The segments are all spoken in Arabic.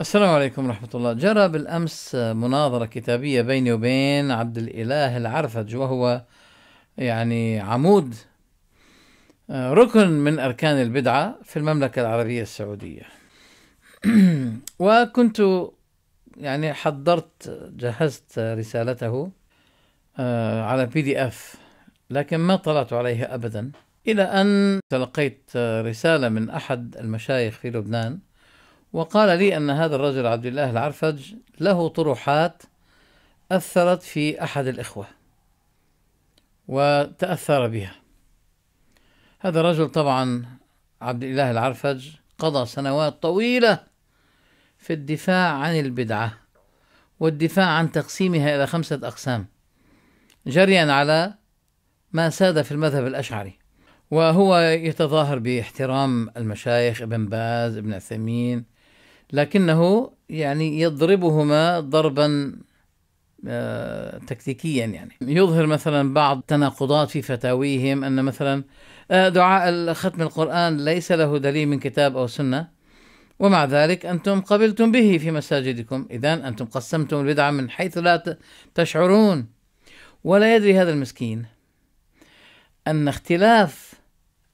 السلام عليكم ورحمة الله جرى بالأمس مناظرة كتابية بيني وبين عبد الإله العرفج وهو يعني عمود آه، ركن من أركان البدعة في المملكة العربية السعودية وكنت يعني حضرت جهزت رسالته آه، على بي دي اف لكن ما طلعت عليها أبدا إلى أن تلقيت آه، رسالة من أحد المشايخ في لبنان وقال لي أن هذا الرجل عبد الله العرفج له طروحات أثرت في أحد الإخوة وتأثر بها هذا الرجل طبعا عبد الله العرفج قضى سنوات طويلة في الدفاع عن البدعة والدفاع عن تقسيمها إلى خمسة أقسام جريا على ما ساد في المذهب الأشعري وهو يتظاهر باحترام المشايخ ابن باز ابن عثيمين لكنه يعني يضربهما ضربا آه، تكتيكيا يعني يظهر مثلا بعض التناقضات في فتاويهم أن مثلا آه، دعاء ختم القرآن ليس له دليل من كتاب أو سنة ومع ذلك أنتم قبلتم به في مساجدكم إذا أنتم قسمتم البدعة من حيث لا تشعرون ولا يدري هذا المسكين أن اختلاف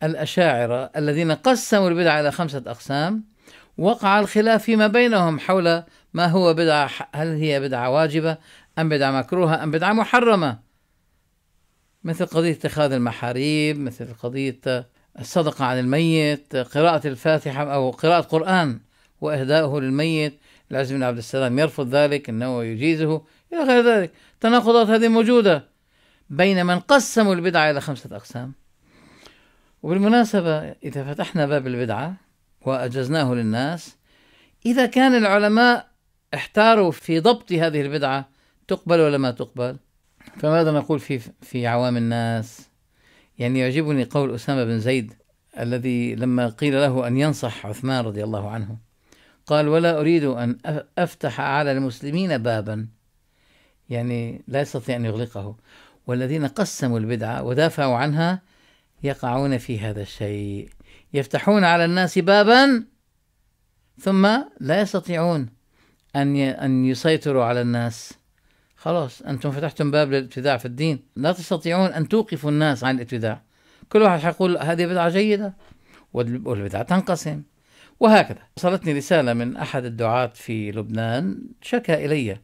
الأشاعرة الذين قسموا البدعة إلى خمسة أقسام وقع الخلاف فيما بينهم حول ما هو بدعة هل هي بدعة واجبة أم بدعة مكروهة أم بدعة محرمة مثل قضية اتخاذ المحاريب مثل قضية الصدقة عن الميت قراءة الفاتحة أو قراءة قرآن وإهداؤه للميت العز بن عبد السلام يرفض ذلك أنه يجيزه إلى غير ذلك تناقضات هذه موجودة بين من قسموا البدعة إلى خمسة أقسام وبالمناسبة إذا فتحنا باب البدعة وأجزناه للناس إذا كان العلماء احتاروا في ضبط هذه البدعة تقبل ولا ما تقبل فماذا نقول في في عوام الناس يعني يعجبني قول أسامة بن زيد الذي لما قيل له أن ينصح عثمان رضي الله عنه قال ولا أريد أن أفتح على المسلمين بابا يعني لا يستطيع أن يغلقه والذين قسموا البدعة ودافعوا عنها يقعون في هذا الشيء يفتحون على الناس بابا ثم لا يستطيعون أن أن يسيطروا على الناس خلاص أنتم فتحتم باب للابتداع في الدين لا تستطيعون أن توقفوا الناس عن الابتداع كل واحد حيقول هذه بدعة جيدة والبدعة تنقسم وهكذا وصلتني رسالة من أحد الدعاة في لبنان شكى إلي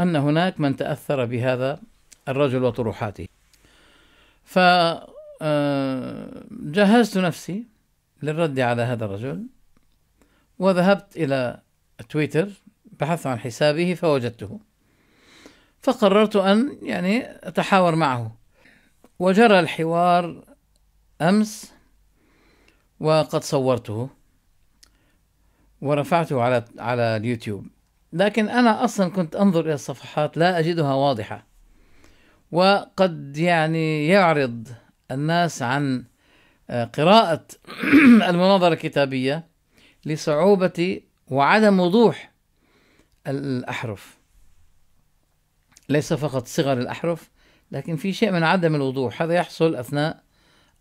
أن هناك من تأثر بهذا الرجل وطروحاته فجهزت آه، نفسي للرد على هذا الرجل وذهبت إلى تويتر بحثت عن حسابه فوجدته فقررت أن يعني أتحاور معه وجرى الحوار أمس وقد صورته ورفعته على على اليوتيوب لكن أنا أصلا كنت أنظر إلى الصفحات لا أجدها واضحة وقد يعني يعرض الناس عن آه، قراءة المناظرة الكتابية لصعوبة وعدم وضوح الأحرف ليس فقط صغر الأحرف لكن في شيء من عدم الوضوح هذا يحصل أثناء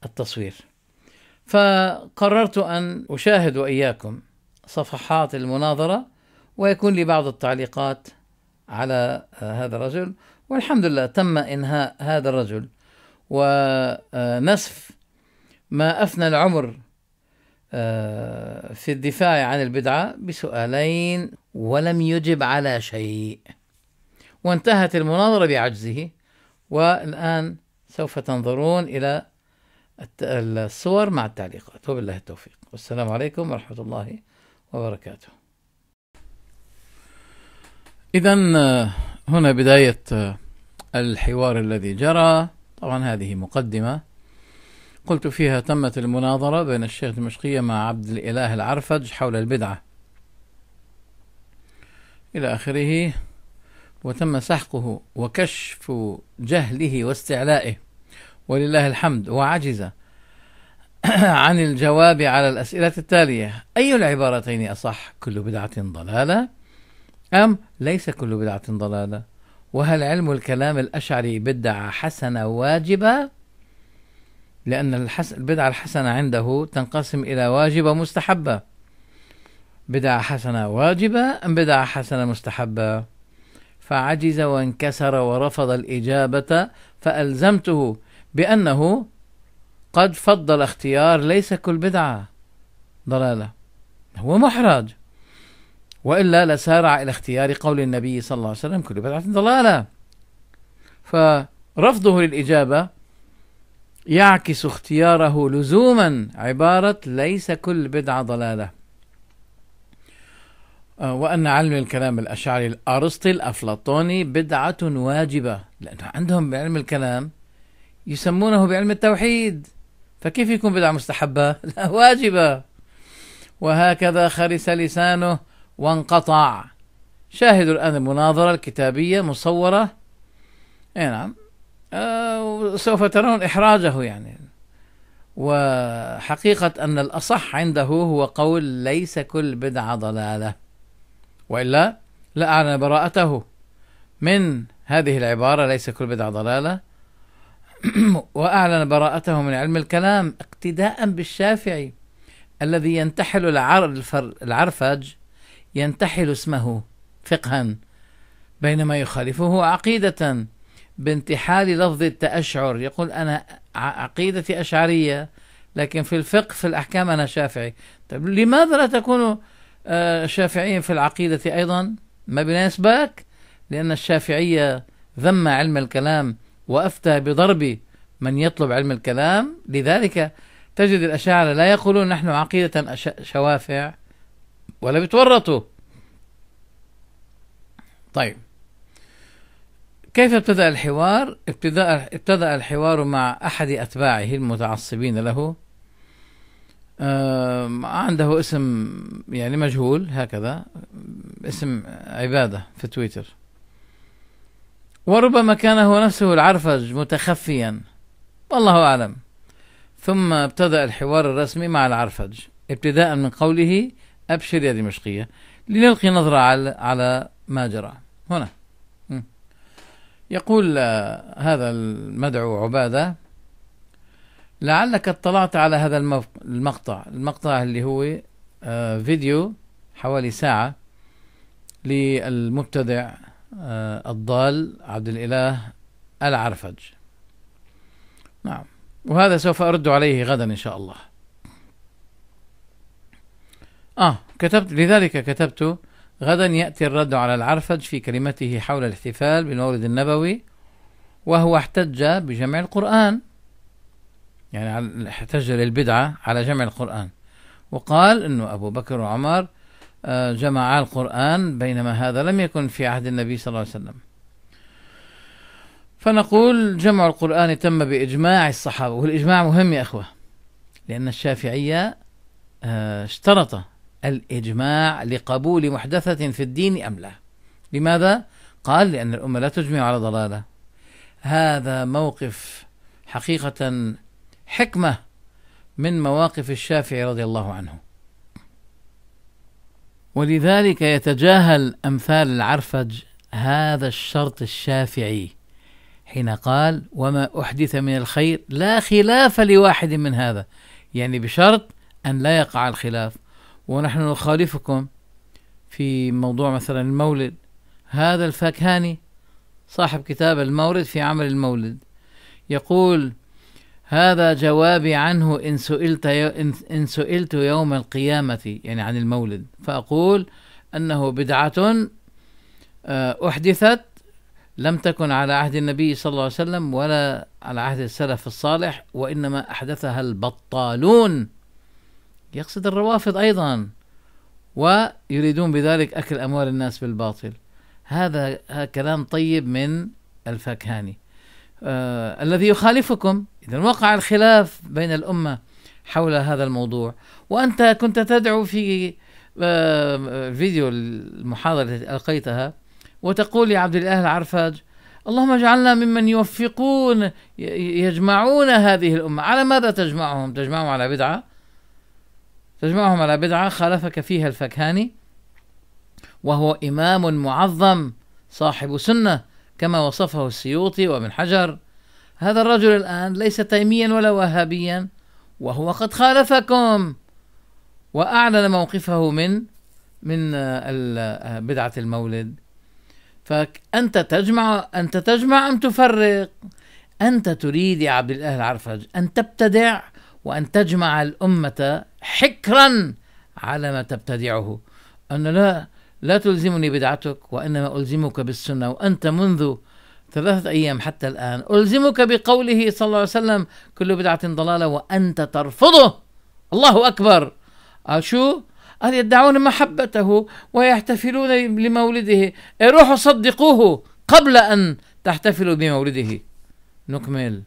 التصوير فقررت أن أشاهد وإياكم صفحات المناظرة ويكون لي بعض التعليقات على آه، هذا الرجل والحمد لله تم إنهاء هذا الرجل ونسف ما أفنى العمر آه، في الدفاع عن البدعة بسؤالين ولم يجب على شيء وانتهت المناظرة بعجزه والآن سوف تنظرون إلى الصور مع التعليقات وبالله التوفيق والسلام عليكم ورحمة الله وبركاته إذا آه، هنا بداية آه، الحوار الذي جرى طبعا هذه مقدمة قلت فيها تمت المناظرة بين الشيخ دمشقية مع عبد الإله العرفج حول البدعة إلى آخره وتم سحقه وكشف جهله واستعلائه ولله الحمد وعجز عن الجواب على الأسئلة التالية أي العبارتين أصح كل بدعة ضلالة أم ليس كل بدعة ضلالة وهل علم الكلام الأشعري بدعة حسنة واجبة لأن البدعة الحسنة عنده تنقسم إلى واجبة مستحبة بدعة حسنة واجبة أم بدعة حسنة مستحبة فعجز وانكسر ورفض الإجابة فألزمته بأنه قد فضل اختيار ليس كل بدعة ضلالة هو محرج وإلا لسارع إلى اختيار قول النبي صلى الله عليه وسلم كل بدعة ضلالة فرفضه للإجابة يعكس اختياره لزوما عبارة ليس كل بدعة ضلالة آه، وأن علم الكلام الأشعري الأرسطي الأفلاطوني بدعة واجبة لأنه عندهم بعلم الكلام يسمونه بعلم التوحيد فكيف يكون بدعة مستحبة؟ لا واجبة وهكذا خرس لسانه وانقطع شاهدوا الآن المناظرة الكتابية مصورة أي نعم سوف ترون إحراجه يعني وحقيقة أن الأصح عنده هو قول ليس كل بدعة ضلالة وإلا لأعلن براءته من هذه العبارة ليس كل بدعة ضلالة وأعلن براءته من علم الكلام اقتداء بالشافعي الذي ينتحل العرفج ينتحل اسمه فقها بينما يخالفه عقيدة بانتحال لفظ التأشعر يقول أنا عقيدتي أشعرية لكن في الفقه في الأحكام أنا شافعي طيب لماذا لا تكون آه، شافعيا في العقيدة أيضا ما بيناسبك لأن الشافعية ذم علم الكلام وأفتى بضرب من يطلب علم الكلام لذلك تجد الأشاعرة لا يقولون نحن عقيدة شوافع ولا بيتورطوا طيب كيف ابتدأ الحوار؟ ابتدأ ابتدأ الحوار مع أحد أتباعه المتعصبين له عنده اسم يعني مجهول هكذا اسم عبادة في تويتر وربما كان هو نفسه العرفج متخفيا والله أعلم ثم ابتدأ الحوار الرسمي مع العرفج ابتداء من قوله أبشر يا دمشقية لنلقي نظرة على ما جرى هنا يقول آه، هذا المدعو عبادة لعلك اطلعت على هذا المقطع المقطع اللي هو آه، فيديو حوالي ساعة للمبتدع آه، الضال عبد الإله العرفج نعم وهذا سوف أرد عليه غدا إن شاء الله آه كتبت لذلك كتبت غدا يأتي الرد على العرفج في كلمته حول الاحتفال بالمولد النبوي وهو احتج بجمع القرآن يعني احتج للبدعة على جمع القرآن وقال أنه أبو بكر وعمر آه، جمعا القرآن بينما هذا لم يكن في عهد النبي صلى الله عليه وسلم فنقول جمع القرآن تم بإجماع الصحابة والإجماع مهم يا أخوة لأن الشافعية آه، اشترط الإجماع لقبول محدثة في الدين أم لا لماذا؟ قال لأن الأمة لا تجمع على ضلالة هذا موقف حقيقة حكمة من مواقف الشافعي رضي الله عنه ولذلك يتجاهل أمثال العرفج هذا الشرط الشافعي حين قال وما أحدث من الخير لا خلاف لواحد من هذا يعني بشرط أن لا يقع الخلاف ونحن نخالفكم في موضوع مثلا المولد هذا الفاكهاني صاحب كتاب المورد في عمل المولد يقول هذا جوابي عنه إن سئلت, إن سئلت يوم القيامة يعني عن المولد فأقول أنه بدعة آه، أحدثت لم تكن على عهد النبي صلى الله عليه وسلم ولا على عهد السلف الصالح وإنما أحدثها البطالون يقصد الروافض أيضا ويريدون بذلك أكل أموال الناس بالباطل هذا كلام طيب من الفاكهاني آه الذي يخالفكم إذا وقع الخلاف بين الأمة حول هذا الموضوع وأنت كنت تدعو في آه فيديو المحاضرة التي ألقيتها وتقول يا عبد الإله العرفاج اللهم اجعلنا ممن يوفقون يجمعون هذه الأمة على ماذا تجمعهم تجمعهم على بدعة تجمعهم على بدعة خالفك فيها الفكهاني وهو إمام معظم صاحب سنة كما وصفه السيوطي وابن حجر هذا الرجل الآن ليس تيميا ولا وهابيا وهو قد خالفكم وأعلن موقفه من من بدعة المولد فأنت تجمع أنت تجمع أم تفرق أنت تريد يا عبد الإله العرفج أن تبتدع وأن تجمع الأمة حكرا على ما تبتدعه أن لا لا تلزمني بدعتك وإنما ألزمك بالسنة وأنت منذ ثلاثة أيام حتى الآن ألزمك بقوله صلى الله عليه وسلم كل بدعة ضلالة وأنت ترفضه الله أكبر شو قال يدعون محبته ويحتفلون لمولده روحوا صدقوه قبل أن تحتفلوا بمولده نكمل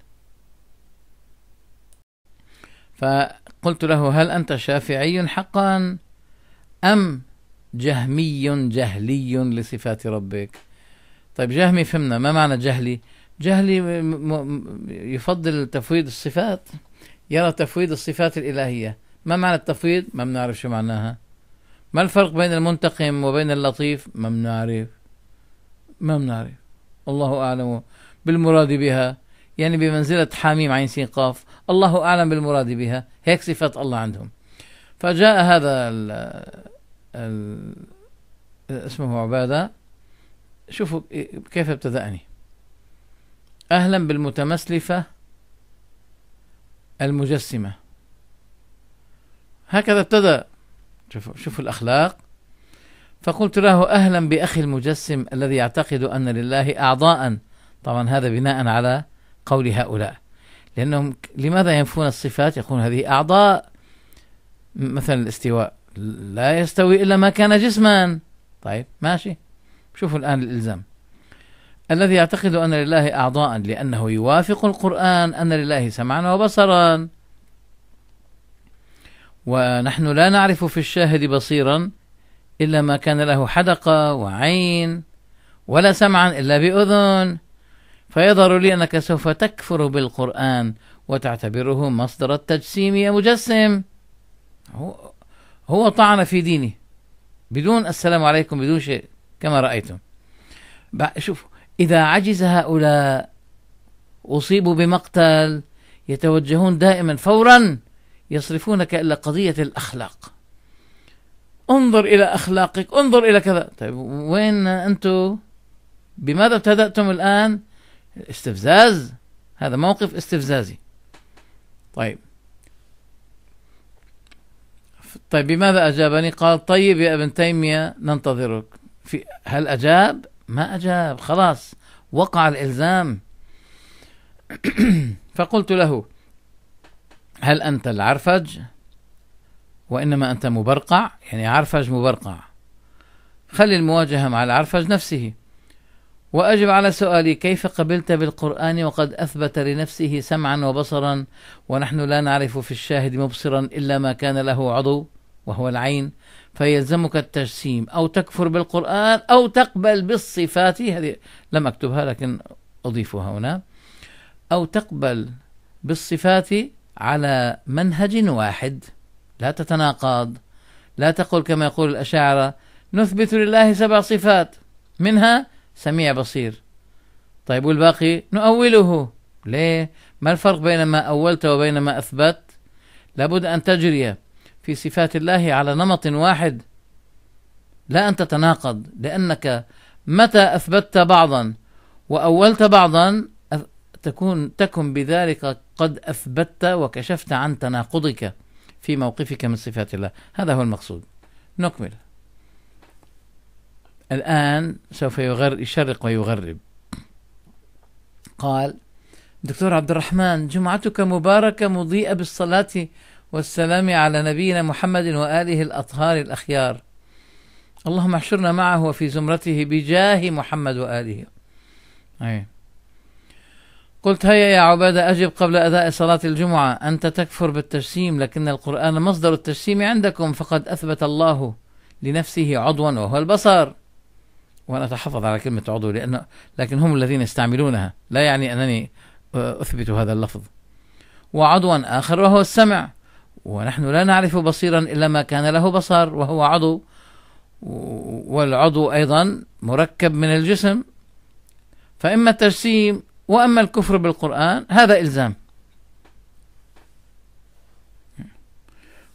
ف قلت له هل أنت شافعي حقا أم جهمي جهلي لصفات ربك طيب جهمي فهمنا ما معنى جهلي جهلي يفضل تفويض الصفات يرى تفويض الصفات الإلهية ما معنى التفويض ما بنعرف شو معناها ما الفرق بين المنتقم وبين اللطيف ما بنعرف ما بنعرف الله أعلم بالمراد بها يعني بمنزلة حاميم عين سين قاف الله أعلم بالمراد بها هيك صفات الله عندهم فجاء هذا ال ال اسمه عبادة شوفوا كيف ابتدأني أهلا بالمتمسلفة المجسمة هكذا ابتدأ شوفوا, شوفوا الأخلاق فقلت له أهلا بأخي المجسم الذي يعتقد أن لله أعضاء طبعا هذا بناء على قول هؤلاء لأنهم لماذا ينفون الصفات يقولون هذه أعضاء مثلا الاستواء لا يستوي إلا ما كان جسما طيب ماشي شوفوا الآن الإلزام الذي يعتقد أن لله أعضاء لأنه يوافق القرآن أن لله سمعا وبصرا ونحن لا نعرف في الشاهد بصيرا إلا ما كان له حدقة وعين ولا سمعا إلا بأذن فيظهر لي أنك سوف تكفر بالقرآن وتعتبره مصدر التجسيم يا مجسم هو, هو طعن في ديني بدون السلام عليكم بدون شيء كما رأيتم شوفوا إذا عجز هؤلاء أصيبوا بمقتل يتوجهون دائما فورا يصرفونك إلى قضية الأخلاق انظر إلى أخلاقك انظر إلى كذا طيب وين أنتم بماذا ابتدأتم الآن استفزاز هذا موقف استفزازي طيب طيب بماذا أجابني قال طيب يا ابن تيمية ننتظرك في هل أجاب ما أجاب خلاص وقع الإلزام فقلت له هل أنت العرفج وإنما أنت مبرقع يعني عرفج مبرقع خلي المواجهة مع العرفج نفسه وأجب على سؤالي كيف قبلت بالقرآن وقد أثبت لنفسه سمعا وبصرا ونحن لا نعرف في الشاهد مبصرا إلا ما كان له عضو وهو العين فيلزمك التجسيم أو تكفر بالقرآن أو تقبل بالصفات هذه لم أكتبها لكن أضيفها هنا أو تقبل بالصفات على منهج واحد لا تتناقض لا تقول كما يقول الأشاعرة نثبت لله سبع صفات منها سميع بصير طيب والباقي نؤوله ليه ما الفرق بين ما أولت وبين ما أثبت لابد أن تجري في صفات الله على نمط واحد لا أن تتناقض لأنك متى أثبتت بعضا وأولت بعضا تكون تكن بذلك قد أثبتت وكشفت عن تناقضك في موقفك من صفات الله هذا هو المقصود نكمل الآن سوف يغر يشرق ويغرب قال دكتور عبد الرحمن جمعتك مباركة مضيئة بالصلاة والسلام على نبينا محمد وآله الأطهار الأخيار اللهم احشرنا معه وفي زمرته بجاه محمد وآله أي. قلت هيا يا عبادة أجب قبل أداء صلاة الجمعة أنت تكفر بالتجسيم لكن القرآن مصدر التجسيم عندكم فقد أثبت الله لنفسه عضوا وهو البصر وانا اتحفظ على كلمه عضو لان لكن هم الذين يستعملونها لا يعني انني آه، اثبت هذا اللفظ وعضوا اخر وهو السمع ونحن لا نعرف بصيرا الا ما كان له بصر وهو عضو والعضو ايضا مركب من الجسم فاما التجسيم واما الكفر بالقران هذا الزام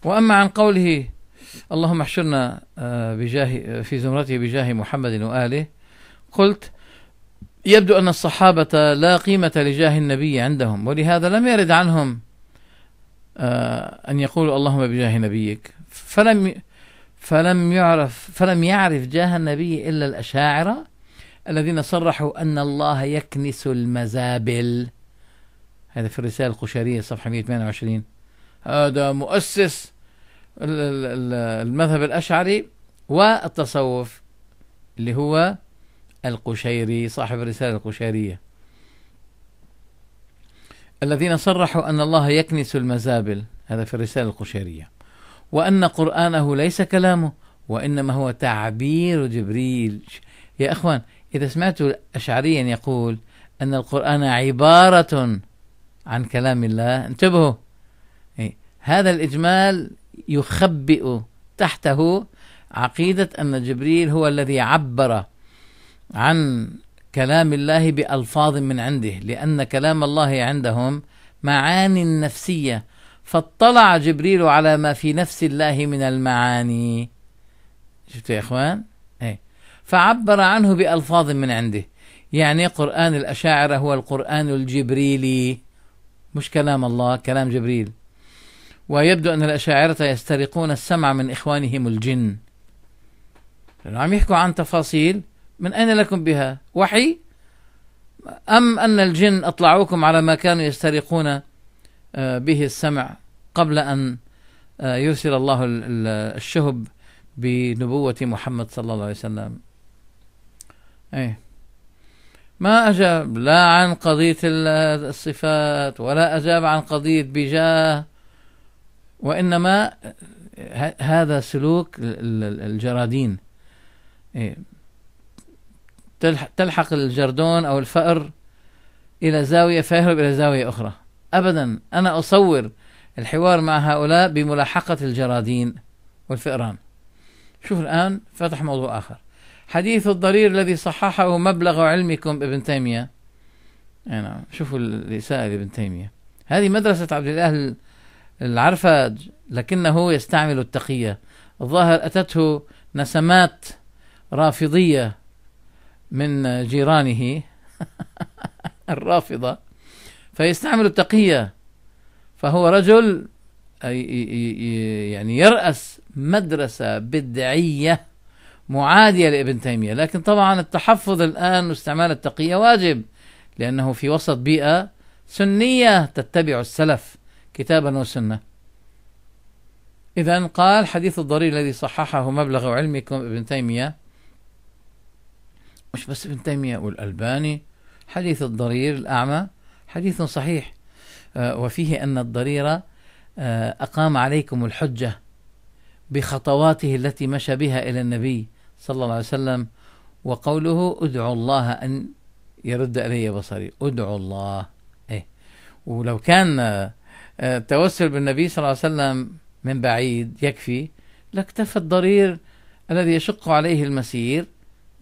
واما عن قوله اللهم احشرنا آه، بجاه في زمرته بجاه محمد وآله قلت يبدو أن الصحابة لا قيمة لجاه النبي عندهم ولهذا لم يرد عنهم آه، أن يقولوا اللهم بجاه نبيك فلم فلم يعرف فلم يعرف جاه النبي إلا الأشاعرة الذين صرحوا أن الله يكنس المزابل هذا في الرسالة القشيرية صفحة 128 هذا مؤسس المذهب الأشعري والتصوف اللي هو القشيري صاحب الرسالة القشيرية الذين صرحوا أن الله يكنس المزابل هذا في الرسالة القشيرية وأن قرآنه ليس كلامه وإنما هو تعبير جبريل يا أخوان إذا سمعت أشعريا يقول أن القرآن عبارة عن كلام الله انتبهوا إيه، هذا الإجمال يخبئ تحته عقيدة أن جبريل هو الذي عبر عن كلام الله بألفاظ من عنده لأن كلام الله عندهم معاني نفسية فاطلع جبريل على ما في نفس الله من المعاني شفتوا يا إخوان؟ ايه فعبر عنه بألفاظ من عنده يعني قرآن الأشاعرة هو القرآن الجبريلي مش كلام الله كلام جبريل ويبدو أن الأشاعرة يسترقون السمع من إخوانهم الجن لأنه عم يحكوا عن تفاصيل من أين لكم بها وحي أم أن الجن أطلعوكم على ما كانوا يسترقون آه، به السمع قبل أن آه، يرسل الله الشهب بنبوة محمد صلى الله عليه وسلم أي ما أجاب لا عن قضية الصفات ولا أجاب عن قضية بجاه وإنما هذا سلوك الجرادين إيه. تلحق الجردون أو الفأر إلى زاوية فيهرب إلى زاوية أخرى أبدا أنا أصور الحوار مع هؤلاء بملاحقة الجرادين والفئران شوف الآن فتح موضوع آخر حديث الضرير الذي صححه مبلغ علمكم ابن تيمية يعني شوفوا الإساءة لابن تيمية هذه مدرسة عبد الأهل العرفاج لكنه يستعمل التقية الظاهر أتته نسمات رافضية من جيرانه الرافضة فيستعمل التقية فهو رجل يعني يرأس مدرسة بدعية معادية لابن تيمية لكن طبعا التحفظ الآن واستعمال التقية واجب لأنه في وسط بيئة سنية تتبع السلف كتابا وسنة إذا قال حديث الضرير الذي صححه مبلغ علمكم ابن تيمية مش بس ابن تيمية والألباني حديث الضرير الأعمى حديث صحيح آه، وفيه أن الضرير آه، أقام عليكم الحجة بخطواته التي مشى بها إلى النبي صلى الله عليه وسلم وقوله ادعوا الله أن يرد إلي بصري ادعوا الله إيه ولو كان آه، التوسل بالنبي صلى الله عليه وسلم من بعيد يكفي لاكتفى الضرير الذي يشق عليه المسير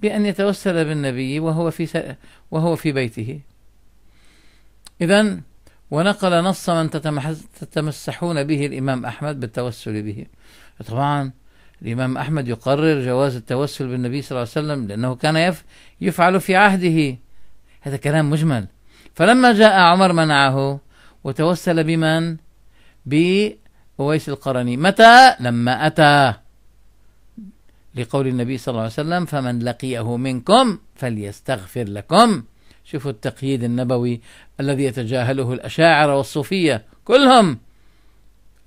بأن يتوسل بالنبي وهو في س... وهو في بيته إذا ونقل نص من تتمسحون به الإمام أحمد بالتوسل به طبعا الإمام أحمد يقرر جواز التوسل بالنبي صلى الله عليه وسلم لأنه كان يف... يفعل في عهده هذا كلام مجمل فلما جاء عمر منعه وتوسل بمن؟ بأويس القرني متى؟ لما أتى لقول النبي صلى الله عليه وسلم فمن لقيه منكم فليستغفر لكم شوفوا التقييد النبوي الذي يتجاهله الأشاعرة والصوفية كلهم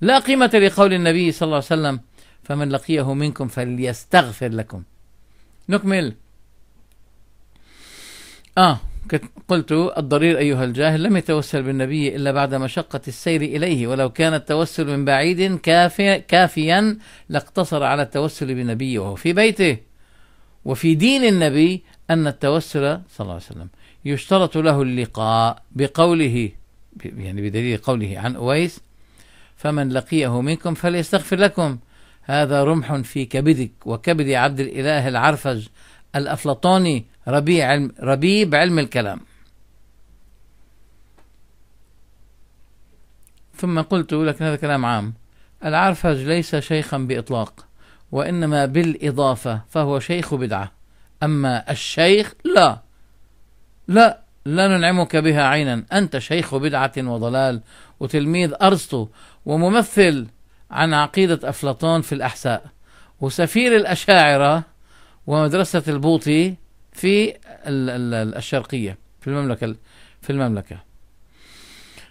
لا قيمة لقول النبي صلى الله عليه وسلم فمن لقيه منكم فليستغفر لكم نكمل آه قلت الضرير أيها الجاهل لم يتوسل بالنبي إلا بعد مشقة السير إليه ولو كان التوسل من بعيد كافي كافيا لاقتصر على التوسل بالنبي وهو في بيته وفي دين النبي أن التوسل صلى الله عليه وسلم يشترط له اللقاء بقوله يعني بدليل قوله عن أويس فمن لقيه منكم فليستغفر لكم هذا رمح في كبدك وكبد عبد الإله العرفج الأفلاطوني ربيع علم ربيب علم الكلام ثم قلت لكن هذا كلام عام العرفج ليس شيخا بإطلاق وإنما بالإضافة فهو شيخ بدعة أما الشيخ لا لا لا ننعمك بها عينا أنت شيخ بدعة وضلال وتلميذ أرسطو وممثل عن عقيدة أفلاطون في الأحساء وسفير الأشاعرة ومدرسة البوطي في الشرقية في المملكة في المملكة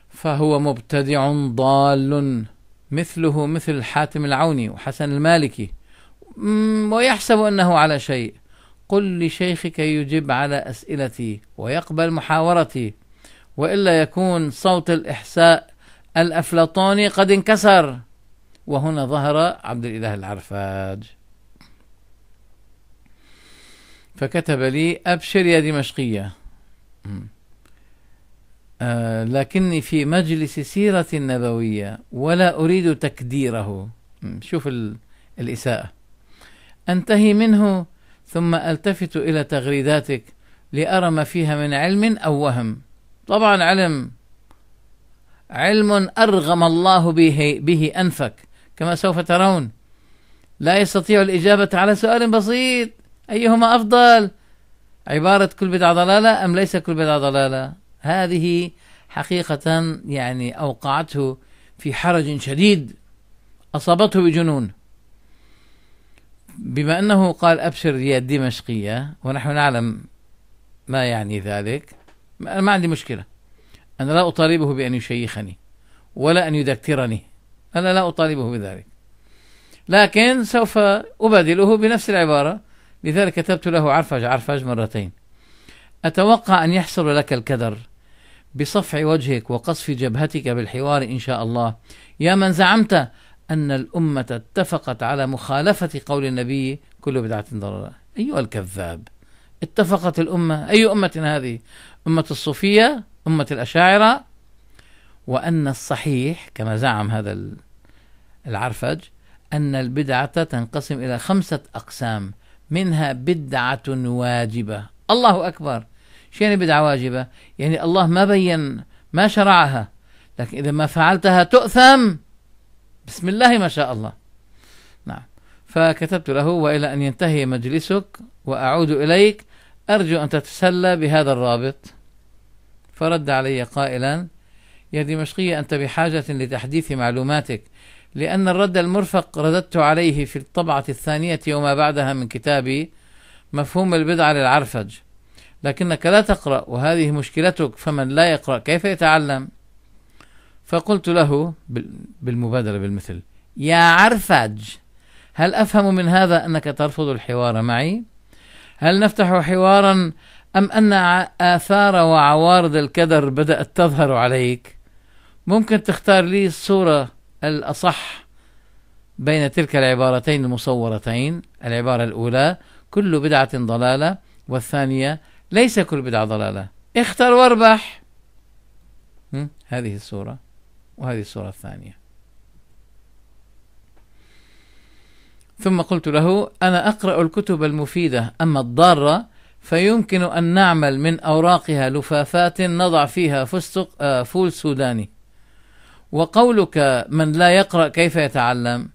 فهو مبتدع ضال مثله مثل حاتم العوني وحسن المالكي ويحسب أنه على شيء قل لشيخك يجب على أسئلتي ويقبل محاورتي وإلا يكون صوت الإحساء الأفلاطوني قد انكسر وهنا ظهر عبد الإله العرفاج فكتب لي أبشر يا دمشقية آه لكني في مجلس سيرة نبوية ولا أريد تكديره شوف الإساءة أنتهي منه ثم ألتفت إلى تغريداتك لأرى ما فيها من علم أو وهم طبعا علم علم أرغم الله به, به أنفك كما سوف ترون لا يستطيع الإجابة على سؤال بسيط أيهما أفضل عبارة كل بدعة ضلالة أم ليس كل بدعة ضلالة هذه حقيقة يعني أوقعته في حرج شديد أصابته بجنون بما أنه قال أبشر يا دمشقية ونحن نعلم ما يعني ذلك أنا ما عندي مشكلة أنا لا أطالبه بأن يشيخني ولا أن يذكرني أنا لا أطالبه بذلك لكن سوف أبادله بنفس العبارة لذلك كتبت له عرفج عرفج مرتين أتوقع أن يحصل لك الكدر بصفع وجهك وقصف جبهتك بالحوار إن شاء الله يا من زعمت أن الأمة اتفقت على مخالفة قول النبي كل بدعة ضلالة أيها الكذاب اتفقت الأمة أي أمة هذه أمة الصوفية أمة الأشاعرة وأن الصحيح كما زعم هذا العرفج أن البدعة تنقسم إلى خمسة أقسام منها بدعة واجبة الله أكبر شو يعني بدعة واجبة يعني الله ما بين ما شرعها لكن إذا ما فعلتها تؤثم بسم الله ما شاء الله نعم فكتبت له وإلى أن ينتهي مجلسك وأعود إليك أرجو أن تتسلى بهذا الرابط فرد علي قائلا يا دمشقية أنت بحاجة لتحديث معلوماتك لأن الرد المرفق رددت عليه في الطبعة الثانية وما بعدها من كتابي مفهوم البدعة للعرفج لكنك لا تقرأ وهذه مشكلتك فمن لا يقرأ كيف يتعلم فقلت له بالمبادرة بالمثل يا عرفج هل أفهم من هذا أنك ترفض الحوار معي؟ هل نفتح حوارا أم أن آثار وعوارض الكدر بدأت تظهر عليك؟ ممكن تختار لي صورة الأصح بين تلك العبارتين المصورتين العبارة الأولى كل بدعة ضلالة والثانية ليس كل بدعة ضلالة اختر واربح هذه الصورة وهذه الصورة الثانية ثم قلت له أنا أقرأ الكتب المفيدة أما الضارة فيمكن أن نعمل من أوراقها لفافات نضع فيها فستق آه، فول سوداني وقولك من لا يقرأ كيف يتعلم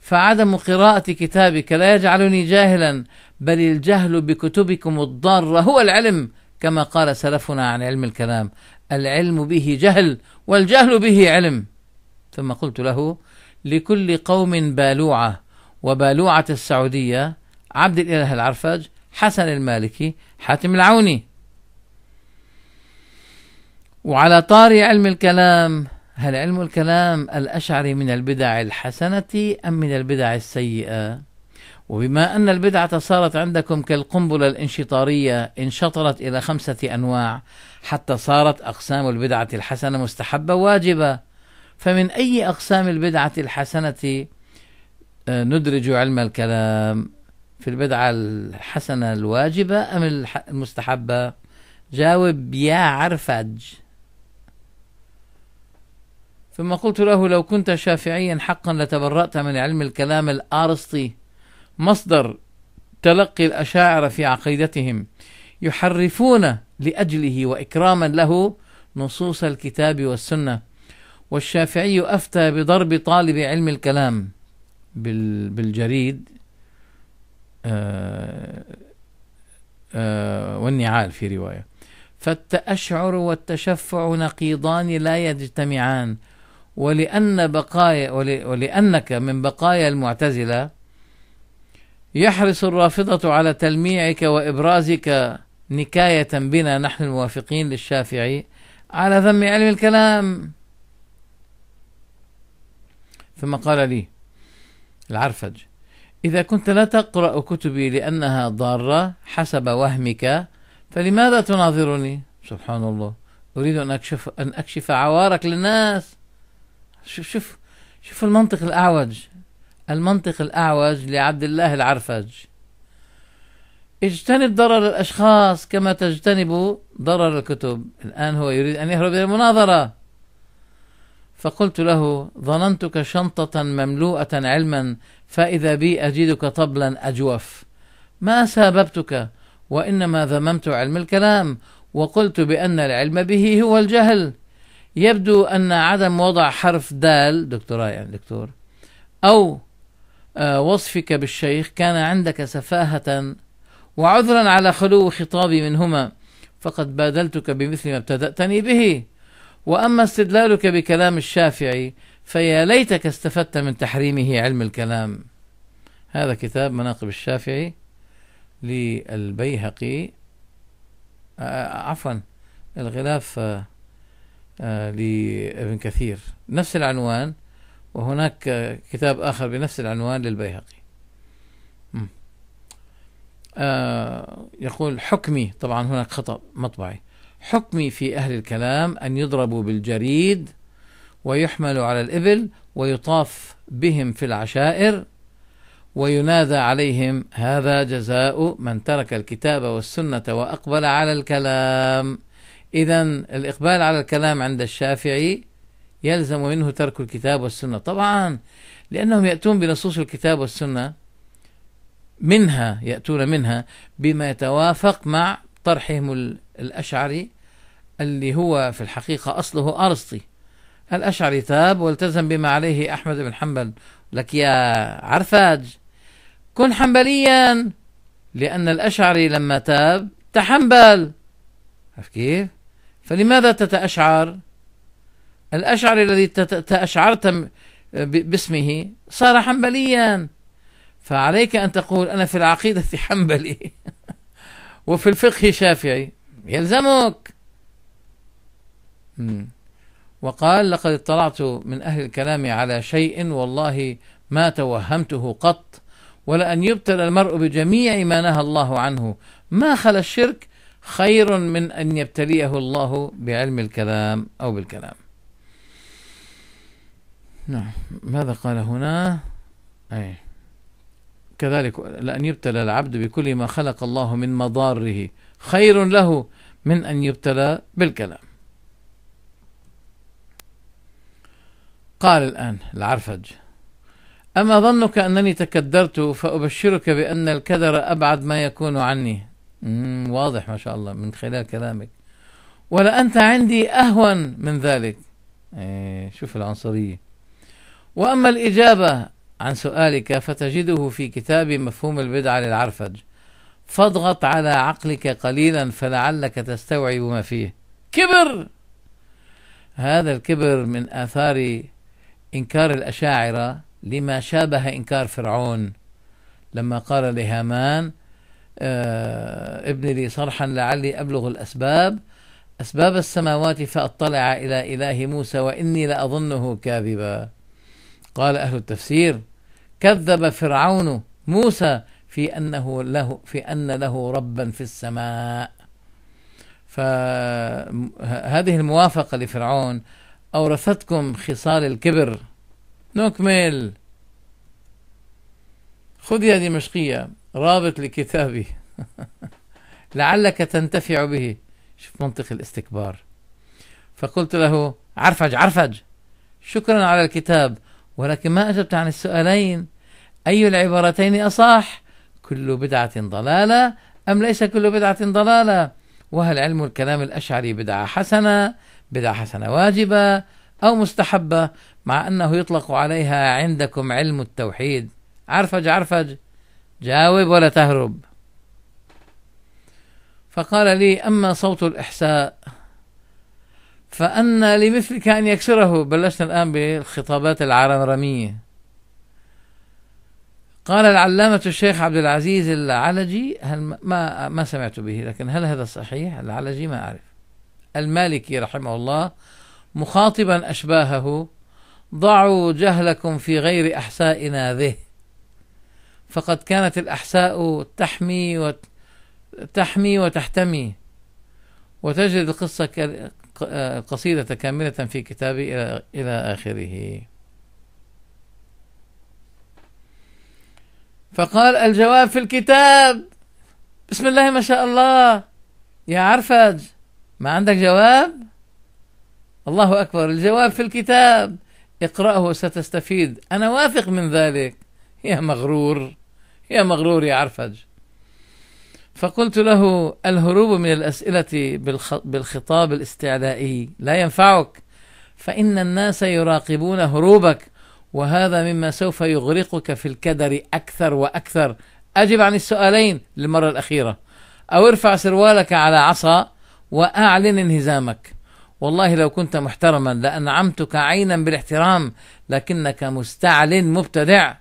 فعدم قراءة كتابك لا يجعلني جاهلا بل الجهل بكتبكم الضارة هو العلم كما قال سلفنا عن علم الكلام العلم به جهل والجهل به علم ثم قلت له لكل قوم بالوعة وبالوعة السعودية عبد الإله العرفج حسن المالكي حاتم العوني وعلى طاري علم الكلام هل علم الكلام الأشعري من البدع الحسنة أم من البدع السيئة؟ وبما أن البدعة صارت عندكم كالقنبلة الانشطارية انشطرت إلى خمسة أنواع حتى صارت أقسام البدعة الحسنة مستحبة واجبة فمن أي أقسام البدعة الحسنة آه، ندرج علم الكلام في البدعة الحسنة الواجبة أم المستحبة؟ جاوب يا عرفج ثم قلت له لو كنت شافعيا حقا لتبرأت من علم الكلام الآرسطي مصدر تلقي الأشاعرة في عقيدتهم يحرفون لأجله وإكراما له نصوص الكتاب والسنة والشافعي أفتى بضرب طالب علم الكلام بالجريد آه، آه، والنعال في رواية فالتأشعر والتشفع نقيضان لا يجتمعان ولأن بقايا ولأنك من بقايا المعتزلة يحرص الرافضة على تلميعك وإبرازك نكاية بنا نحن الموافقين للشافعي على ذم علم الكلام ثم قال لي العرفج إذا كنت لا تقرأ كتبي لأنها ضارة حسب وهمك فلماذا تناظرني سبحان الله أريد أن أكشف, أن أكشف عوارك للناس شوف شوف شوف المنطق الأعوج المنطق الأعوج لعبد الله العرفج اجتنب ضرر الأشخاص كما تجتنب ضرر الكتب الآن هو يريد أن يهرب إلى المناظرة فقلت له ظننتك شنطة مملوءة علما فإذا بي أجدك طبلا أجوف ما ساببتك وإنما ذممت علم الكلام وقلت بأن العلم به هو الجهل يبدو أن عدم وضع حرف دال دكتوراه يعني دكتور أو آه، وصفك بالشيخ كان عندك سفاهة وعذرا على خلو خطابي منهما فقد بادلتك بمثل ما ابتدأتني به وأما استدلالك بكلام الشافعي فيا ليتك استفدت من تحريمه علم الكلام هذا كتاب مناقب الشافعي للبيهقي آه، عفوا الغلاف آه، آه، لابن كثير نفس العنوان وهناك آه، كتاب آخر بنفس العنوان للبيهقي آه، يقول حكمي طبعا هناك خطأ مطبعي حكمي في أهل الكلام أن يضربوا بالجريد ويحملوا على الإبل ويطاف بهم في العشائر وينادى عليهم هذا جزاء من ترك الكتاب والسنة وأقبل على الكلام إذا الإقبال على الكلام عند الشافعي يلزم منه ترك الكتاب والسنة طبعا لأنهم يأتون بنصوص الكتاب والسنة منها يأتون منها بما يتوافق مع طرحهم الأشعري اللي هو في الحقيقة أصله أرسطي الأشعري تاب والتزم بما عليه أحمد بن حنبل لك يا عرفاج كن حنبليا لأن الأشعري لما تاب تحنبل عرفت كيف؟ فلماذا تتأشعر الأشعر الذي تأشعرت باسمه صار حنبليا فعليك أن تقول أنا في العقيدة حنبلي وفي الفقه شافعي يلزمك وقال لقد اطلعت من أهل الكلام على شيء والله ما توهمته قط ولأن يبتلى المرء بجميع ما نهى الله عنه ما خلا الشرك خير من أن يبتليه الله بعلم الكلام أو بالكلام نعم ماذا قال هنا أي كذلك لأن يبتلى العبد بكل ما خلق الله من مضاره خير له من أن يبتلى بالكلام قال الآن العرفج أما ظنك أنني تكدرت فأبشرك بأن الكدر أبعد ما يكون عني واضح ما شاء الله من خلال كلامك ولا أنت عندي أهون من ذلك إيه، شوف العنصرية وأما الإجابة عن سؤالك فتجده في كتاب مفهوم البدعة للعرفج فاضغط على عقلك قليلا فلعلك تستوعب ما فيه كبر هذا الكبر من آثار إنكار الأشاعرة لما شابه إنكار فرعون لما قال لهامان آه، ابن لي صرحا لعلي أبلغ الأسباب أسباب السماوات فأطلع إلى إله موسى وإني لأظنه كاذبا قال أهل التفسير كذب فرعون موسى في أنه له في أن له ربا في السماء فهذه الموافقة لفرعون أورثتكم خصال الكبر نكمل خذ يا دمشقية رابط لكتابي لعلك تنتفع به شوف منطق الاستكبار فقلت له عرفج عرفج شكرا على الكتاب ولكن ما أجبت عن السؤالين أي العبارتين أصح كل بدعة ضلالة أم ليس كل بدعة ضلالة وهل علم الكلام الأشعري بدعة حسنة بدعة حسنة واجبة أو مستحبة مع أنه يطلق عليها عندكم علم التوحيد عرفج عرفج جاوب ولا تهرب فقال لي أما صوت الإحساء فأن لمثلك أن يكسره بلشنا الآن بالخطابات العرمرمية قال العلامة الشيخ عبد العزيز العلجي هل ما ما سمعت به لكن هل هذا صحيح؟ العلجي ما أعرف. المالكي رحمه الله مخاطبا أشباهه ضعوا جهلكم في غير أحسائنا ذه فقد كانت الأحساء تحمي وتحمي تحمي وتحتمي وتجد القصة القصيدة كاملة في كتابي إلى إلى آخره فقال الجواب في الكتاب بسم الله ما شاء الله يا عرفج ما عندك جواب الله أكبر الجواب في الكتاب اقرأه ستستفيد أنا واثق من ذلك يا مغرور يا مغرور يا عرفج فقلت له الهروب من الأسئلة بالخطاب الاستعلائي لا ينفعك فإن الناس يراقبون هروبك وهذا مما سوف يغرقك في الكدر أكثر وأكثر أجب عن السؤالين للمرة الأخيرة أو ارفع سروالك على عصا وأعلن انهزامك والله لو كنت محترما لأنعمتك عينا بالاحترام لكنك مستعلن مبتدع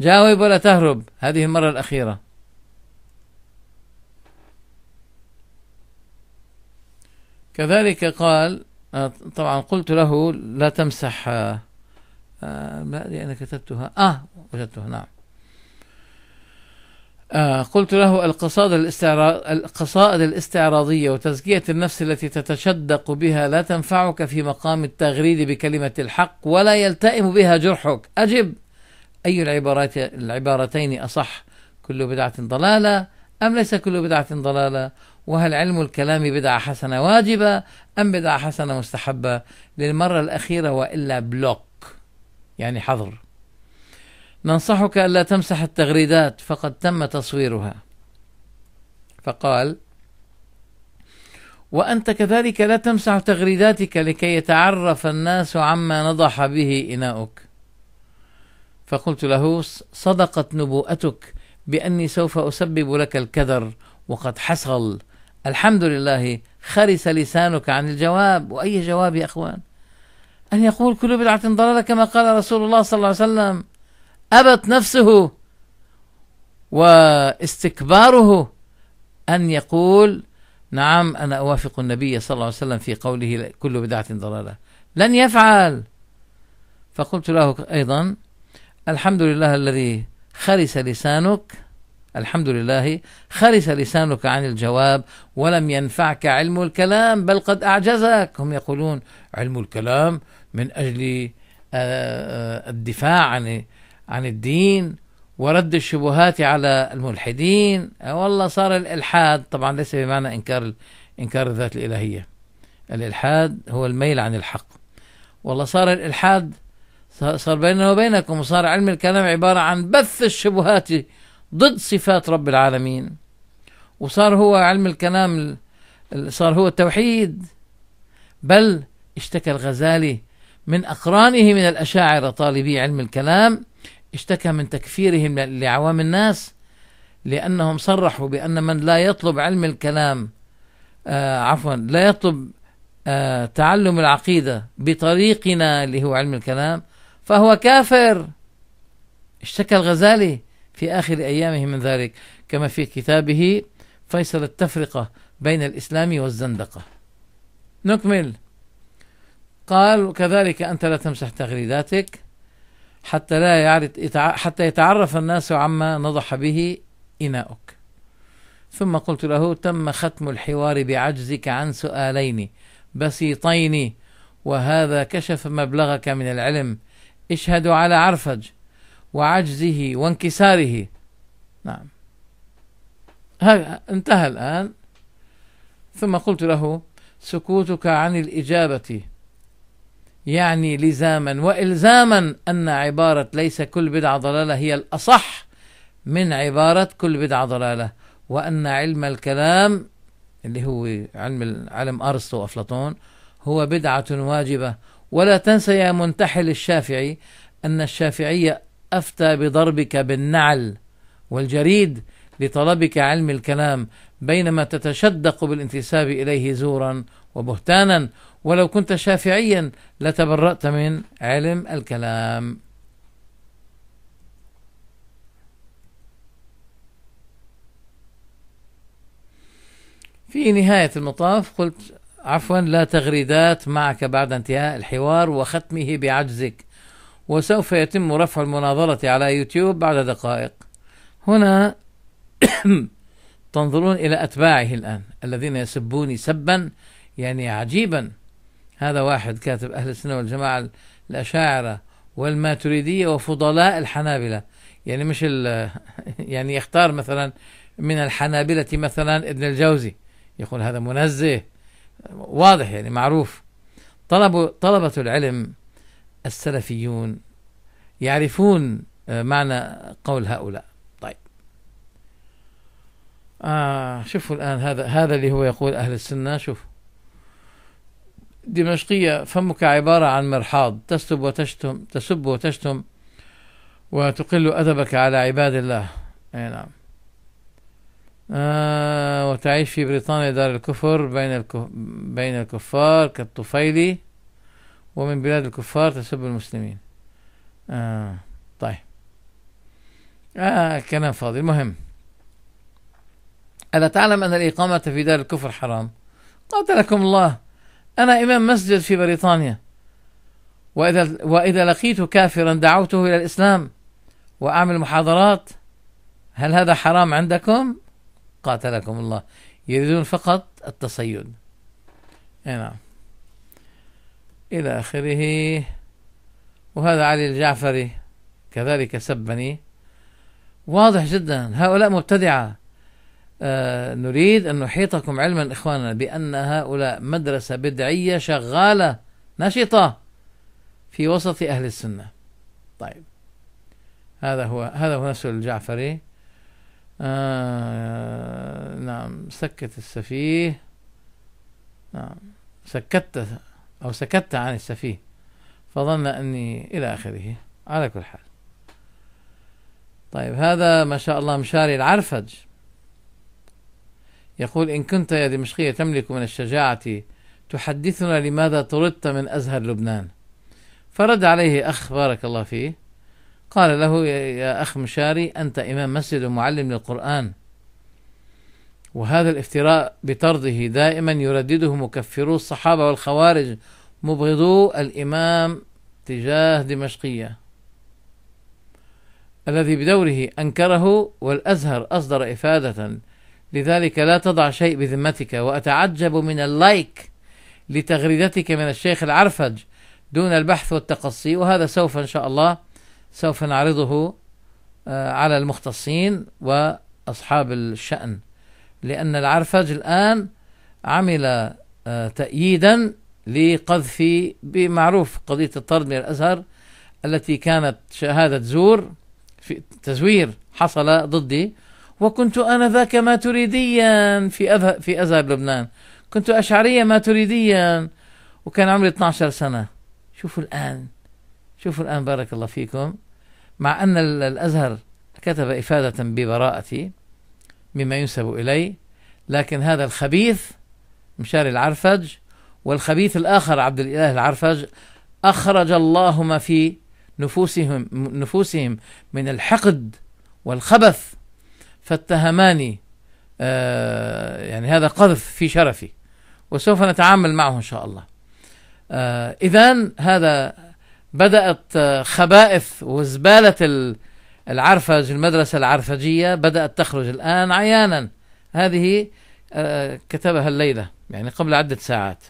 جاوب ولا تهرب هذه المرة الأخيرة كذلك قال آه، طبعا قلت له لا تمسح ما آه، أدري آه، أنا كتبتها آه وجدتها نعم آه قلت له القصائد الاستعراض القصائد الاستعراضية وتزكية النفس التي تتشدق بها لا تنفعك في مقام التغريد بكلمة الحق ولا يلتئم بها جرحك أجب أي العبارات العبارتين أصح كل بدعة ضلالة أم ليس كل بدعة ضلالة وهل علم الكلام بدعة حسنة واجبة أم بدعة حسنة مستحبة للمرة الأخيرة وإلا بلوك يعني حظر ننصحك ألا تمسح التغريدات فقد تم تصويرها فقال وأنت كذلك لا تمسح تغريداتك لكي يتعرف الناس عما نضح به إناؤك فقلت له صدقت نبوءتك بأني سوف أسبب لك الكدر وقد حصل الحمد لله خرس لسانك عن الجواب وأي جواب يا أخوان أن يقول كل بدعة ضلالة كما قال رسول الله صلى الله عليه وسلم أبت نفسه واستكباره أن يقول نعم أنا أوافق النبي صلى الله عليه وسلم في قوله كل بدعة ضلالة لن يفعل فقلت له أيضا الحمد لله الذي خرس لسانك الحمد لله خرس لسانك عن الجواب ولم ينفعك علم الكلام بل قد أعجزك هم يقولون علم الكلام من أجل آه، آه، الدفاع عن عن الدين ورد الشبهات على الملحدين آه، والله صار الإلحاد طبعا ليس بمعنى إنكار إنكار الذات الإلهية الإلحاد هو الميل عن الحق والله صار الإلحاد صار بيننا وبينكم وصار علم الكلام عبارة عن بث الشبهات ضد صفات رب العالمين وصار هو علم الكلام صار هو التوحيد بل اشتكى الغزالي من أقرانه من الأشاعرة طالبي علم الكلام اشتكى من تكفيرهم لعوام الناس لأنهم صرحوا بأن من لا يطلب علم الكلام آه عفوا لا يطلب آه تعلم العقيدة بطريقنا اللي هو علم الكلام فهو كافر اشتكى الغزالي في آخر أيامه من ذلك كما في كتابه فيصل التفرقة بين الإسلام والزندقة نكمل قال وكذلك أنت لا تمسح تغريداتك حتى لا يعرف حتى يتعرف الناس عما نضح به إناؤك ثم قلت له تم ختم الحوار بعجزك عن سؤالين بسيطين وهذا كشف مبلغك من العلم اشهدوا على عرفج وعجزه وانكساره نعم انتهى الآن ثم قلت له سكوتك عن الإجابة يعني لزاما وإلزاما أن عبارة ليس كل بدعة ضلالة هي الأصح من عبارة كل بدعة ضلالة وأن علم الكلام اللي هو علم علم أرسطو وأفلاطون هو بدعة واجبة ولا تنسى يا منتحل الشافعي أن الشافعية أفتى بضربك بالنعل والجريد لطلبك علم الكلام بينما تتشدق بالانتساب إليه زورا وبهتانا ولو كنت شافعيا لتبرأت من علم الكلام في نهاية المطاف قلت عفوا لا تغريدات معك بعد انتهاء الحوار وختمه بعجزك وسوف يتم رفع المناظرة على يوتيوب بعد دقائق هنا تنظرون إلى أتباعه الآن الذين يسبوني سبا يعني عجيبا هذا واحد كاتب أهل السنة والجماعة الأشاعرة والماتريدية وفضلاء الحنابلة يعني مش يعني يختار مثلا من الحنابلة مثلا ابن الجوزي يقول هذا منزه واضح يعني معروف طلب طلبة العلم السلفيون يعرفون آه، معنى قول هؤلاء طيب آه شوفوا الآن هذا هذا اللي هو يقول أهل السنة شوف دمشقية فمك عبارة عن مرحاض تسب وتشتم تسب وتشتم وتقل أدبك على عباد الله أي نعم آه، وتعيش في بريطانيا دار الكفر بين بين الكفار كالطفيلي ومن بلاد الكفار تسب المسلمين آه طيب آه كلام فاضي المهم ألا تعلم أن الإقامة في دار الكفر حرام قاتلكم الله أنا إمام مسجد في بريطانيا وإذا, وإذا لقيت كافرا دعوته إلى الإسلام وأعمل محاضرات هل هذا حرام عندكم قاتلكم الله يريدون فقط التصيد نعم إلى آخره وهذا علي الجعفري كذلك سبني واضح جدا هؤلاء مبتدعة آه نريد أن نحيطكم علما إخواننا بأن هؤلاء مدرسة بدعية شغالة نشطة في وسط أهل السنة طيب هذا هو هذا هو نفسه الجعفري آه، نعم سكت السفيه نعم سكت أو سكت عن السفيه فظن أني إلى آخره على كل حال طيب هذا ما شاء الله مشاري العرفج يقول إن كنت يا دمشقية تملك من الشجاعة تحدثنا لماذا طردت من أزهر لبنان فرد عليه أخ بارك الله فيه قال له يا أخ مشاري أنت إمام مسجد ومعلم للقرآن وهذا الافتراء بطرده دائما يردده مكفرو الصحابة والخوارج مبغضو الإمام تجاه دمشقية الذي بدوره أنكره والأزهر أصدر إفادة لذلك لا تضع شيء بذمتك وأتعجب من اللايك لتغريدتك من الشيخ العرفج دون البحث والتقصي وهذا سوف إن شاء الله سوف نعرضه آه، على المختصين وأصحاب الشأن لأن العرفج الآن عمل آه، تأييدا لقذف بمعروف قضية الطرد من الأزهر التي كانت شهادة زور في تزوير حصل ضدي وكنت أنا ذاك ما تريديا في أزهر, في أزهر لبنان كنت أشعرية ما تريديا وكان عمري 12 سنة شوفوا الآن شوفوا الآن بارك الله فيكم مع أن الأزهر كتب إفادة ببراءتي مما ينسب إلي لكن هذا الخبيث مشاري العرفج والخبيث الآخر عبد الإله العرفج أخرج الله ما في نفوسهم نفوسهم من الحقد والخبث فاتهماني آه يعني هذا قذف في شرفي وسوف نتعامل معه إن شاء الله آه إذا هذا بدأت آه، خبائث وزبالة العرفج المدرسة العرفجية بدأت تخرج الآن عيانا هذه آه، كتبها الليلة يعني قبل عدة ساعات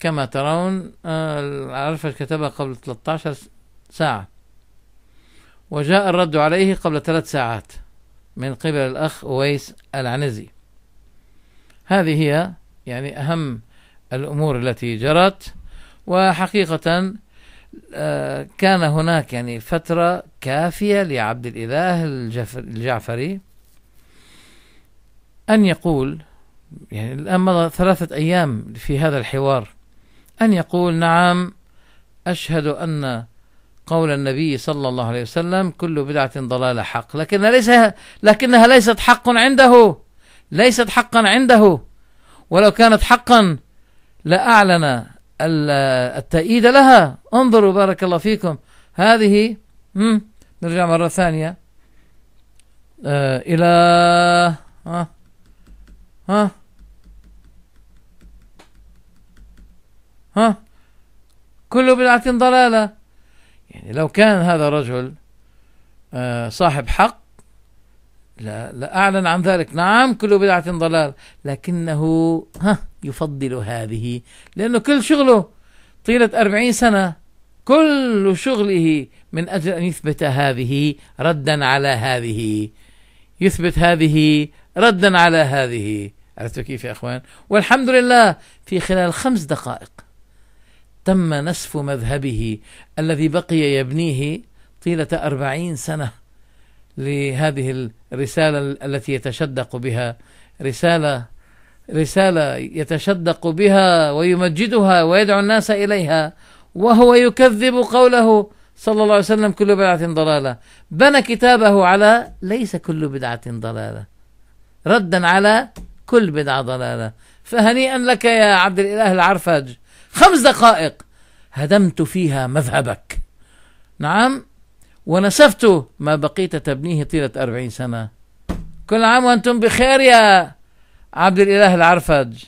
كما ترون آه، العرفج كتبها قبل 13 ساعة وجاء الرد عليه قبل ثلاث ساعات من قبل الأخ أويس العنزي هذه هي يعني أهم الأمور التي جرت وحقيقة آه، كان هناك يعني فترة كافية لعبد الإله الجعفري أن يقول يعني الآن مضى ثلاثة أيام في هذا الحوار أن يقول نعم أشهد أن قول النبي صلى الله عليه وسلم كل بدعة ضلالة حق لكن ليس لكنها ليست حق عنده ليست حقا عنده ولو كانت حقا لأعلن التأييد لها انظروا بارك الله فيكم هذه نرجع مرة ثانية آه إلى آه ها ها كل بدعة ضلالة يعني لو كان هذا الرجل آه، صاحب حق لا, لا أعلن عن ذلك نعم كل بدعة ضلال لكنه ها يفضل هذه لأنه كل شغله طيلة أربعين سنة كل شغله من أجل أن يثبت هذه ردا على هذه يثبت هذه ردا على هذه عرفتوا كيف يا أخوان والحمد لله في خلال خمس دقائق تم نسف مذهبه الذي بقي يبنيه طيلة أربعين سنة لهذه الرسالة التي يتشدق بها رسالة رسالة يتشدق بها ويمجدها ويدعو الناس إليها وهو يكذب قوله صلى الله عليه وسلم كل بدعة ضلالة بنى كتابه على ليس كل بدعة ضلالة ردا على كل بدعة ضلالة فهنيئا لك يا عبد الإله العرفج خمس دقائق هدمت فيها مذهبك نعم ونسفت ما بقيت تبنيه طيلة أربعين سنة كل عام وأنتم بخير يا عبد الإله العرفج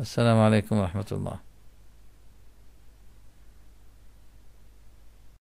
السلام عليكم ورحمة الله